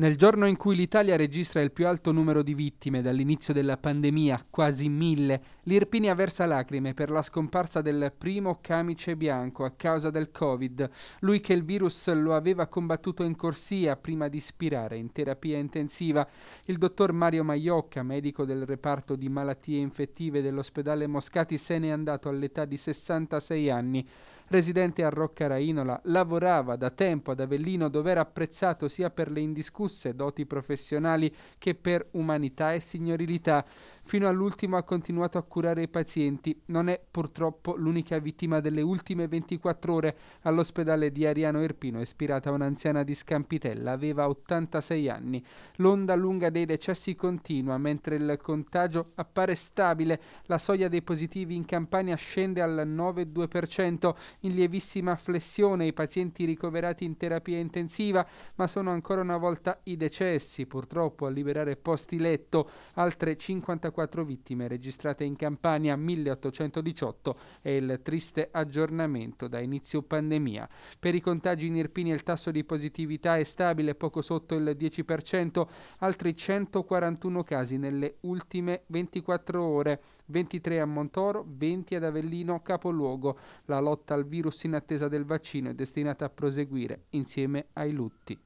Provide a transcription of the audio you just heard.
Nel giorno in cui l'Italia registra il più alto numero di vittime dall'inizio della pandemia, quasi mille, l'Irpinia versa lacrime per la scomparsa del primo camice bianco a causa del Covid, lui che il virus lo aveva combattuto in corsia prima di spirare in terapia intensiva. Il dottor Mario Maiocca, medico del reparto di malattie infettive dell'ospedale Moscati, se n'è andato all'età di 66 anni residente a Rocca Rainola, lavorava da tempo ad Avellino dove era apprezzato sia per le indiscusse doti professionali che per umanità e signorilità. Fino all'ultimo ha continuato a curare i pazienti. Non è purtroppo l'unica vittima delle ultime 24 ore. All'ospedale di Ariano Erpino, è ispirata un'anziana di Scampitella, aveva 86 anni. L'onda lunga dei decessi continua mentre il contagio appare stabile. La soglia dei positivi in Campania scende al 9,2% in lievissima flessione i pazienti ricoverati in terapia intensiva, ma sono ancora una volta i decessi, purtroppo a liberare posti letto, altre 54 vittime registrate in Campania, 1818 è il triste aggiornamento da inizio pandemia. Per i contagi in Irpini il tasso di positività è stabile poco sotto il 10%, altri 141 casi nelle ultime 24 ore, 23 a Montoro, 20 ad Avellino, capoluogo. La lotta al virus in attesa del vaccino è destinata a proseguire insieme ai lutti.